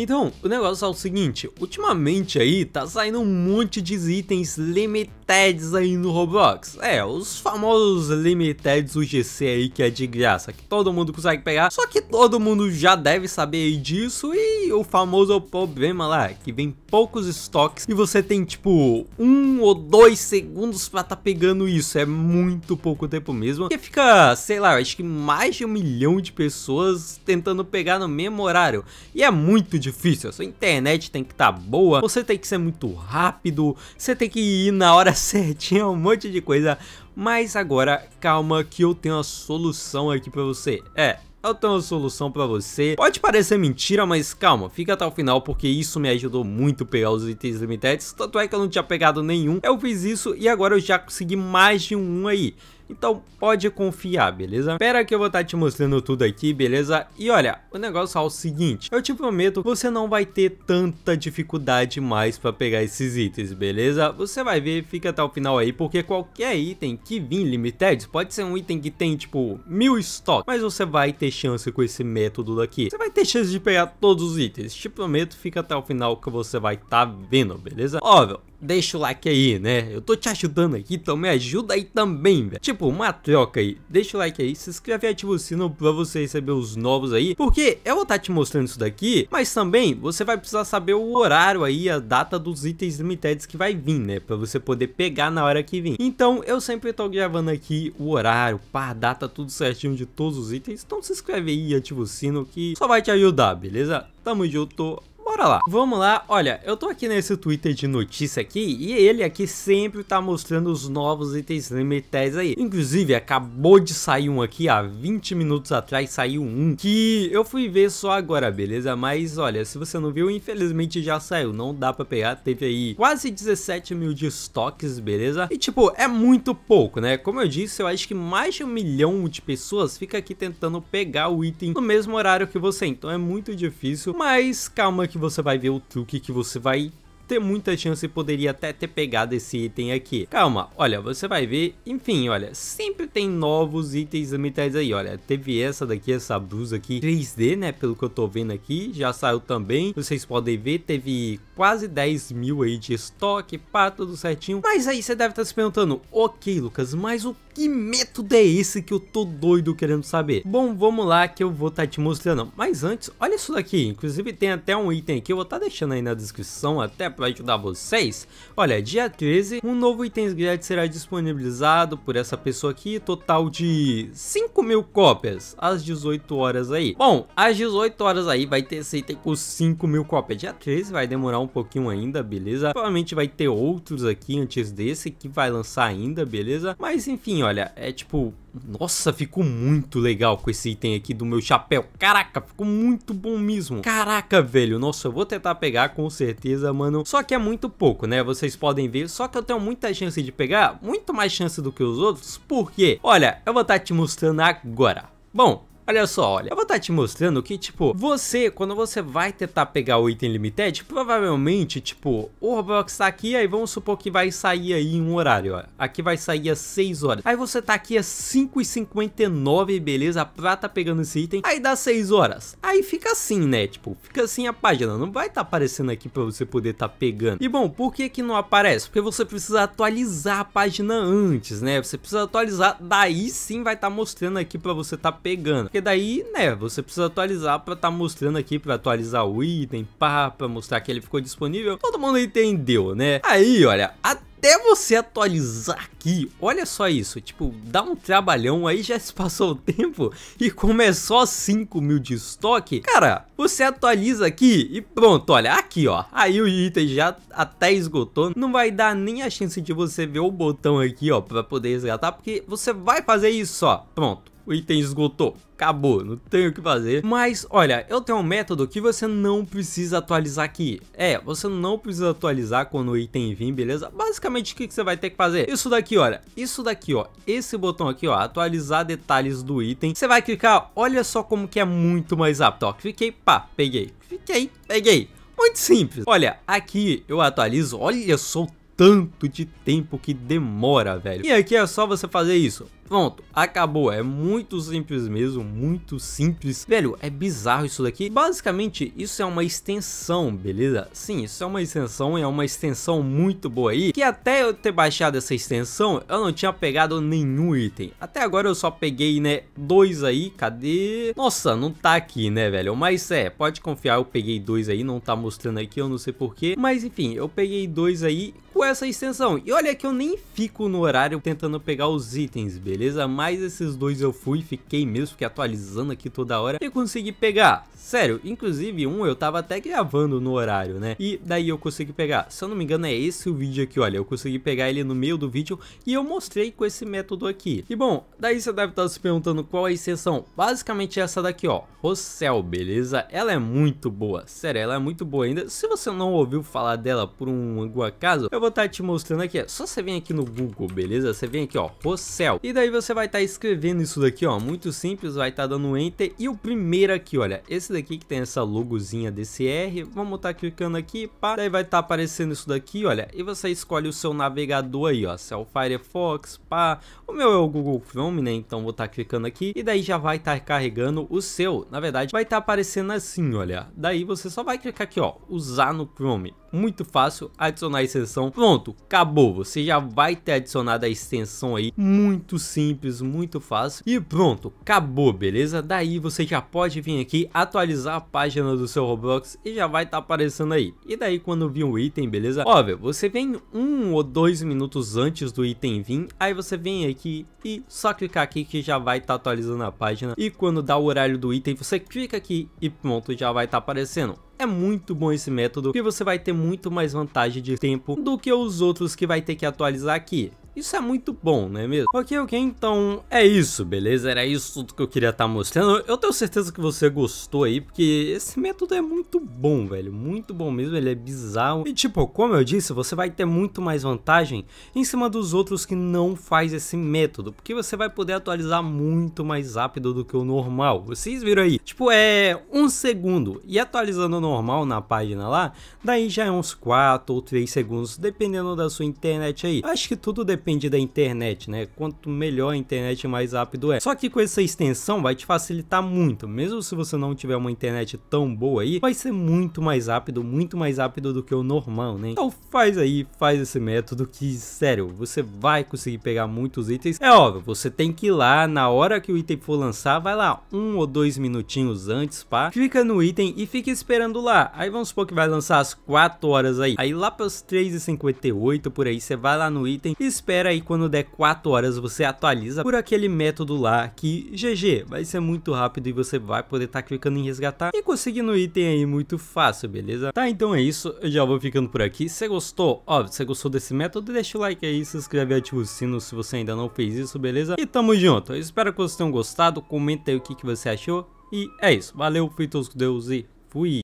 Então, o negócio é o seguinte, ultimamente aí tá saindo um monte de itens limiteds aí no Roblox. É, os famosos limiteds UGC aí que é de graça, que todo mundo consegue pegar, só que todo mundo já deve saber aí disso e o famoso problema lá, que vem poucos estoques e você tem tipo um ou dois segundos pra tá pegando isso, é muito pouco tempo mesmo, e fica, sei lá, acho que mais de um milhão de pessoas tentando pegar no mesmo horário, e é muito difícil difícil, a sua internet tem que estar tá boa, você tem que ser muito rápido, você tem que ir na hora certinha, um monte de coisa. Mas agora, calma que eu tenho a solução aqui para você. É, eu tenho uma solução pra você. Pode parecer mentira, mas calma, fica até o final porque isso me ajudou muito a pegar os itens limitados. Tanto é que eu não tinha pegado nenhum. Eu fiz isso e agora eu já consegui mais de um aí. Então pode confiar, beleza? Espera que eu vou estar tá te mostrando tudo aqui, beleza? E olha, o negócio é o seguinte, eu te prometo, você não vai ter tanta dificuldade mais para pegar esses itens, beleza? Você vai ver, fica até o final aí, porque qualquer item que vir limited, pode ser um item que tem tipo mil estoques, mas você vai ter chance com esse método daqui. Você vai ter chance de pegar todos os itens, te prometo, fica até o final que você vai estar tá vendo, beleza? Óbvio, deixa o like aí, né? Eu tô te ajudando aqui, então me ajuda aí também, velho. Tipo, uma troca aí. Deixa o like aí, se inscreve e ativa o sino pra você receber os novos aí. Porque eu vou estar tá te mostrando isso daqui, mas também você vai precisar saber o horário aí, a data dos itens limitados que vai vir, né? Pra você poder pegar na hora que vir. Então, eu sempre tô gravando aqui o horário, pá, data, tudo certinho de todos os itens. Então se inscreve aí e ativa o sino que só vai te ajudar, beleza? Tamo junto, Bora lá. Vamos lá. Olha, eu tô aqui nesse Twitter de notícia aqui e ele aqui sempre tá mostrando os novos itens limitais aí. Inclusive, acabou de sair um aqui há 20 minutos atrás, saiu um que eu fui ver só agora, beleza? Mas olha, se você não viu, infelizmente já saiu, não dá pra pegar. Teve aí quase 17 mil de estoques, beleza? E tipo, é muito pouco, né? Como eu disse, eu acho que mais de um milhão de pessoas fica aqui tentando pegar o item no mesmo horário que você, então é muito difícil. Mas calma que que você vai ver o truque que você vai ter muita chance e poderia até ter pegado esse item aqui. Calma, olha, você vai ver, enfim, olha, sempre tem novos itens ambientais aí, olha, teve essa daqui, essa blusa aqui, 3D, né, pelo que eu tô vendo aqui, já saiu também, vocês podem ver, teve quase 10 mil aí de estoque, pá, tudo certinho, mas aí você deve estar tá se perguntando, ok, Lucas, mas o que método é esse que eu tô doido querendo saber? Bom, vamos lá que eu vou estar tá te mostrando. Mas antes, olha isso daqui. Inclusive tem até um item aqui, eu vou estar tá deixando aí na descrição até para ajudar vocês. Olha, dia 13, um novo item grátis será disponibilizado por essa pessoa aqui. Total de 5 mil cópias às 18 horas aí. Bom, às 18 horas aí vai ter esse item com 5 mil cópias. Dia 13 vai demorar um pouquinho ainda, beleza? Provavelmente vai ter outros aqui antes desse que vai lançar ainda, beleza? Mas enfim, ó olha, é tipo... Nossa, ficou muito legal com esse item aqui do meu chapéu. Caraca, ficou muito bom mesmo. Caraca, velho. Nossa, eu vou tentar pegar com certeza, mano. Só que é muito pouco, né? Vocês podem ver. Só que eu tenho muita chance de pegar. Muito mais chance do que os outros. Por quê? Olha, eu vou estar tá te mostrando agora. Bom, Olha só, olha, eu vou estar tá te mostrando que, tipo, você, quando você vai tentar pegar o item limited, provavelmente, tipo, o Roblox tá aqui, aí vamos supor que vai sair aí um horário, ó. Aqui vai sair às 6 horas. Aí você tá aqui às 5h59, beleza? Pra tá pegando esse item, aí dá 6 horas. Aí fica assim, né? Tipo, fica assim a página, não vai tá aparecendo aqui pra você poder tá pegando. E bom, por que que não aparece? Porque você precisa atualizar a página antes, né? Você precisa atualizar, daí sim vai tá mostrando aqui pra você tá pegando. Porque daí, né, você precisa atualizar pra tá mostrando aqui, pra atualizar o item, pá, pra mostrar que ele ficou disponível. Todo mundo entendeu, né? Aí, olha, até você atualizar aqui, olha só isso, tipo, dá um trabalhão, aí já se passou o tempo e como é só 5 mil de estoque, cara, você atualiza aqui e pronto, olha, aqui ó, aí o item já até esgotou, não vai dar nem a chance de você ver o botão aqui ó, pra poder resgatar, porque você vai fazer isso ó, pronto o item esgotou. Acabou, não tenho o que fazer. Mas, olha, eu tenho um método que você não precisa atualizar aqui. É, você não precisa atualizar quando o item vir, beleza? Basicamente, o que, que você vai ter que fazer? Isso daqui, olha. Isso daqui, ó. Esse botão aqui, ó. Atualizar detalhes do item. Você vai clicar, olha só como que é muito mais rápido. Ó, cliquei, pá, peguei. Cliquei, peguei. Muito simples. Olha, aqui eu atualizo, olha só o tanto de tempo que demora, velho. E aqui é só você fazer isso. Pronto, acabou. É muito simples mesmo, muito simples. Velho, é bizarro isso daqui. Basicamente, isso é uma extensão, beleza? Sim, isso é uma extensão e é uma extensão muito boa aí. Que até eu ter baixado essa extensão, eu não tinha pegado nenhum item. Até agora eu só peguei, né, dois aí. Cadê? Nossa, não tá aqui, né, velho? Mas é, pode confiar, eu peguei dois aí. Não tá mostrando aqui, eu não sei porquê. Mas enfim, eu peguei dois aí com essa extensão. E olha que eu nem fico no horário tentando pegar os itens, beleza? beleza? Mas esses dois eu fui, fiquei mesmo, fiquei atualizando aqui toda hora e consegui pegar. Sério, inclusive um eu tava até gravando no horário, né? E daí eu consegui pegar. Se eu não me engano é esse o vídeo aqui, olha. Eu consegui pegar ele no meio do vídeo e eu mostrei com esse método aqui. E bom, daí você deve estar se perguntando qual é a exceção. Basicamente é essa daqui, ó. Rossel, beleza? Ela é muito boa. Sério, ela é muito boa ainda. Se você não ouviu falar dela por um algum acaso, eu vou estar tá te mostrando aqui. É só você vem aqui no Google, beleza? Você vem aqui, ó. Rossel. E daí Aí você vai estar tá escrevendo isso daqui, ó, muito simples, vai estar tá dando Enter. E o primeiro aqui, olha, esse daqui que tem essa logozinha DCR, vamos estar tá clicando aqui, pá, daí vai estar tá aparecendo isso daqui, olha, e você escolhe o seu navegador aí, ó, se é o Firefox, pá, o meu é o Google Chrome, né, então vou estar tá clicando aqui, e daí já vai estar tá carregando o seu, na verdade vai estar aparecendo assim, olha, daí você só vai clicar aqui, ó, usar no Chrome muito fácil, adicionar a extensão, pronto, acabou, você já vai ter adicionado a extensão aí, muito simples, muito fácil e pronto, acabou, beleza? Daí você já pode vir aqui, atualizar a página do seu Roblox e já vai estar tá aparecendo aí. E daí quando vir o item, beleza? Óbvio, você vem um ou dois minutos antes do item vir, aí você vem aqui e só clicar aqui que já vai estar tá atualizando a página e quando dá o horário do item, você clica aqui e pronto, já vai estar tá aparecendo é muito bom esse método, porque você vai ter muito mais vantagem de tempo do que os outros que vai ter que atualizar aqui. Isso é muito bom, não é mesmo? Ok, ok, então é isso, beleza? Era isso tudo que eu queria estar tá mostrando. Eu tenho certeza que você gostou aí, porque esse método é muito bom, velho. Muito bom mesmo, ele é bizarro. E tipo, como eu disse, você vai ter muito mais vantagem em cima dos outros que não faz esse método, porque você vai poder atualizar muito mais rápido do que o normal. Vocês viram aí? Tipo, é um segundo. E atualizando o normal na página lá, daí já é uns 4 ou 3 segundos, dependendo da sua internet aí. Eu acho que tudo depende depender da internet, né? Quanto melhor a internet, mais rápido é. Só que com essa extensão vai te facilitar muito. Mesmo se você não tiver uma internet tão boa aí, vai ser muito mais rápido, muito mais rápido do que o normal, né? Então faz aí, faz esse método que, sério, você vai conseguir pegar muitos itens. É óbvio, você tem que ir lá na hora que o item for lançar, vai lá um ou dois minutinhos antes, pá, clica no item e fica esperando lá. Aí vamos supor que vai lançar às 4 horas aí. Aí lá para as 3h58 por aí, você vai lá no item, espera espera aí quando der 4 horas você atualiza por aquele método lá que GG, vai ser muito rápido e você vai poder estar tá clicando em resgatar e conseguindo item aí muito fácil, beleza? Tá, então é isso, eu já vou ficando por aqui. Se gostou, ó, se gostou desse método, deixa o like aí, se inscreve e ativa o sino se você ainda não fez isso, beleza? E tamo junto, eu espero que vocês tenham gostado, comenta aí o que, que você achou e é isso, valeu, fui todos com Deus e fui!